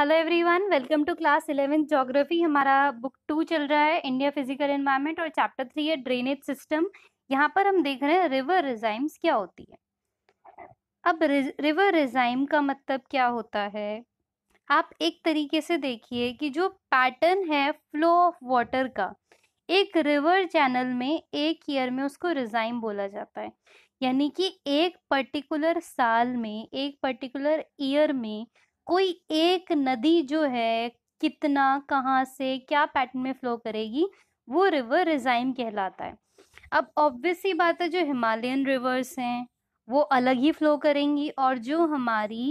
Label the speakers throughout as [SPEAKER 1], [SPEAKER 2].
[SPEAKER 1] hello everyone welcome to class eleventh geography हमारा book two चल रहा है इंडिया फिजिकल एनवायरनमेंट और चैप्टर थ्री है ड्रेनेज सिस्टम यहाँ पर हम देख रहे हैं रिवर रिजाइम्स क्या होती है अब रिवर रिजाइम का मतलब क्या होता है आप एक तरीके से देखिए कि जो पैटर्न है फ्लो ऑफ वाटर का एक रिवर चैनल में एक ईयर में उसको रिजाइम बोला जाता है यानी कि एक पर्टिकुलर साल में एक पर्टिकुलर ईयर में कोई एक नदी जो है कितना कहाँ से क्या पैटर्न में फ्लो करेगी वो रिवर रिजाइम कहलाता है अब ऑब्वियसली बात है जो हिमालयन रिवर्स हैं वो अलग ही फ्लो करेंगी और जो हमारी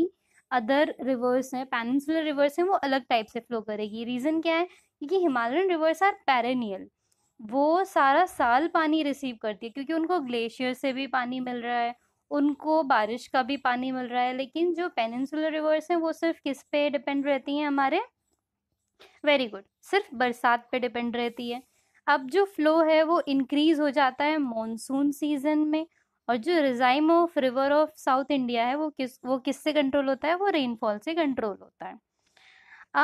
[SPEAKER 1] अदर रिवर्स हैं पेनिनसुलर रिवर्स हैं वो अलग टाइप से फ्लो करेगी रीज़न क्या है क्योंकि हिमालयन रिवर्स आर पैरेनियल वो सारा साल पानी रिसीव करती है क्योंकि उनको ग्लेशियर से भी पानी मिल रहा है उनको बारिश का भी पानी मिल रहा है लेकिन जो पेनिनसुलर रिवर्स हैं वो सिर्फ किस पे डिपेंड रहती हैं हमारे वेरी गुड सिर्फ बरसात पे डिपेंड रहती है अब जो फ्लो है वो इंक्रीज हो जाता है मॉनसून सीजन में और जो regime of river of south India है वो किस वो किससे कंट्रोल होता है वो रेनफॉल से कंट्रोल होता है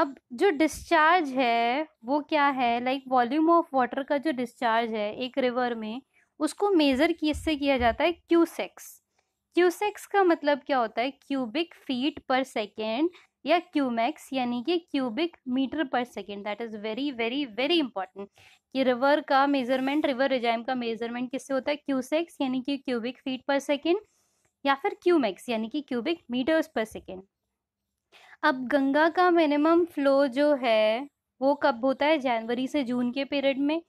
[SPEAKER 1] अब जो डिस्चार्ज है वो क्या है लाइक वॉल्यूम ऑफ वाटर का जो डिस्चार्ज है एक रिवर में उसको मेज़र किससे किया जाता है क्यूसेक्स क्यूसेक्स का मतलब क्या होता है क्यूबिक फीट पर सेकेंड या क्यूमैक्स यानी कि cubic metre per second that is very very very important कि रिवर का मेजरमेंट रिवर रिजाइम का मेजरमेंट किससे होता है क्यूसेक्स यानी कि क्यूबिक फीट पर सेकेंड या फिर क्यूमैक्स यानी कि क्यूबिक मीटर्स पर सेकेंड अब गंगा का मिनिमम फ्लो जो है वो कब होता है जनवरी से जून के पीरियड में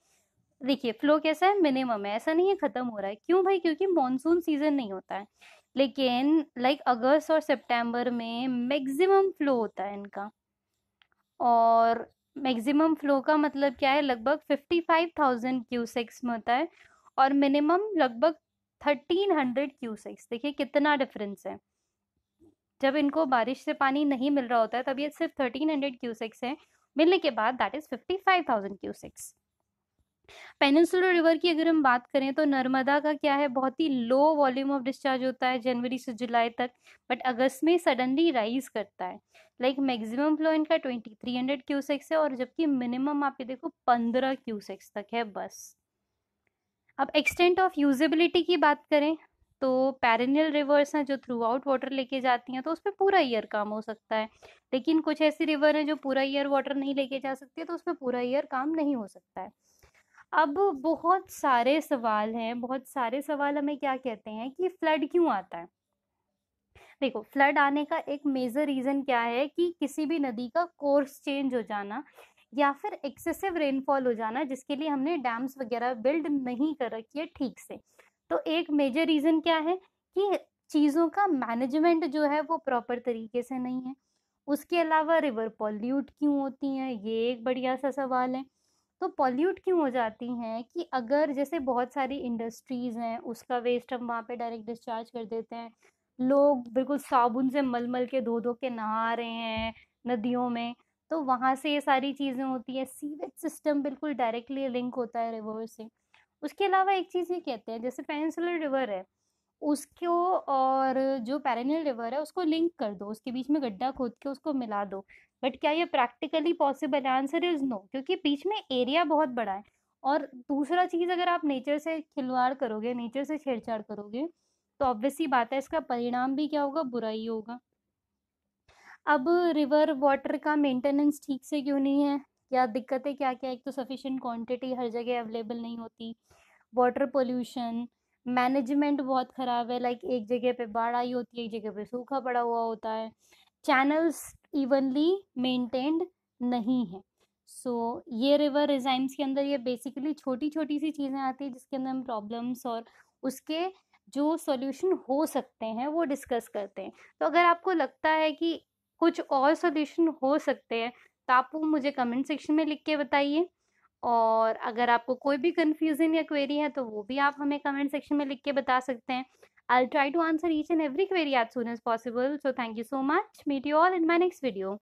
[SPEAKER 1] देखिए फ्लो कैसा है मिनिमम है ऐसा नहीं है ख़त्म हो रहा है क्यों भाई क्योंकि मानसून सीजन नहीं होता है लेकिन लाइक अगस्त और सितंबर में मैक्सिमम फ्लो होता है इनका और मैक्सिमम फ्लो का मतलब क्या है लगभग फिफ्टी फाइव थाउजेंड क्यूसेक्स में होता है और मिनिमम लगभग थर्टीन हंड्रेड क्यूसेक्स देखिए कितना डिफरेंस है जब इनको बारिश से पानी नहीं मिल रहा होता है तब ये सिर्फ थर्टीन हंड्रेड क्यूसेक्स है मिलने के बाद that is fifty five thousand cusecs peninsular river की अगर हम बात करें तो नर्मदा का क्या है बहुत ही लो वॉल्यूम ऑफ डिस्चार्ज होता है जनवरी से जुलाई तक बट अगस्त में सडनली राइज करता है लाइक मैक्सिमम फ्लो इनका ट्वेंटी थ्री हंड्रेड क्यूसेक्स है और जबकि मिनिमम आप ये देखो पंद्रह क्यूसेक्स तक है बस अब एक्सटेंट ऑफ यूजेबिलिटी की बात करें तो पैरेनियल रिवर्स हैं जो थ्रू आउट वाटर लेके जाती हैं तो उसमें पूरा ईयर काम हो सकता है लेकिन कुछ ऐसी रिवर हैं जो पूरा ईयर वाटर नहीं लेके जा सकती है तो उसमें पूरा ईयर काम नहीं हो सकता है अब बहुत सारे सवाल हैं बहुत सारे सवाल हमें क्या कहते हैं कि फ्लड क्यों आता है देखो फ्लड आने का एक मेजर रीज़न क्या है कि किसी भी नदी का कोर्स चेंज हो जाना या फिर एक्सेसिव रेनफॉल हो जाना जिसके लिए हमने डैम्स वगैरह बिल्ड नहीं कर रखी है ठीक से तो एक मेजर रीज़न क्या है कि चीज़ों का मैनेजमेंट जो है वो प्रॉपर तरीके से नहीं है उसके अलावा रिवर पॉल्यूट क्यों होती हैं ये एक बढ़िया सा सवाल है तो पॉल्यूट क्यों हो जाती हैं कि अगर जैसे बहुत सारी इंडस्ट्रीज़ हैं उसका वेस्ट हम वहाँ पे डायरेक्ट डिस्चार्ज कर देते हैं लोग बिल्कुल साबुन से मल मल के धो धो के नहा रहे हैं नदियों में तो वहाँ से ये सारी चीज़ें होती है सीवेज सिस्टम बिल्कुल डायरेक्टली लिंक होता है रिवर से उसके अलावा एक चीज़ ये कहते हैं जैसे पेनिसुलर रिवर है उसको और जो पैरेनियल रिवर है उसको लिंक कर दो उसके बीच में गड्ढा खोद के उसको मिला दो बट क्या ये प्रैक्टिकली पॉसिबल है आंसर इज नो क्योंकि बीच में एरिया बहुत बड़ा है और दूसरा चीज़ अगर आप नेचर से खिलवाड़ करोगे नेचर से छेड़छाड़ करोगे तो ऑब्वियसली बात है इसका परिणाम भी क्या होगा बुरा ही होगा अब रिवर वाटर का मेंटेनेंस ठीक से क्यों नहीं है या दिक्कतें क्या क्या एक तो सफिशेंट क्वांटिटी हर जगह अवेलेबल नहीं होती वाटर पोल्यूशन मैनेजमेंट बहुत ख़राब है लाइक एक जगह पे बाढ़ आई होती है एक जगह पे सूखा पड़ा हुआ होता है चैनल्स इवनली मेंटेन्ड नहीं है सो so, ये रिवर रिजाइम्स के अंदर ये बेसिकली छोटी छोटी सी चीज़ें आती है जिसके अंदर हम प्रॉब्लम्स और उसके जो सॉल्यूशन हो सकते हैं वो डिस्कस करते हैं तो अगर आपको लगता है कि कुछ और सॉल्यूशन हो सकते हैं तो आप वो मुझे कमेंट सेक्शन में लिख के बताइए और अगर आपको कोई भी कन्फ्यूजन या क्वेरी है तो वो भी आप हमें कमेंट सेक्शन में लिख के बता सकते हैं I try to answer each and every query as soon as possible so thank you so much meet you all in my next video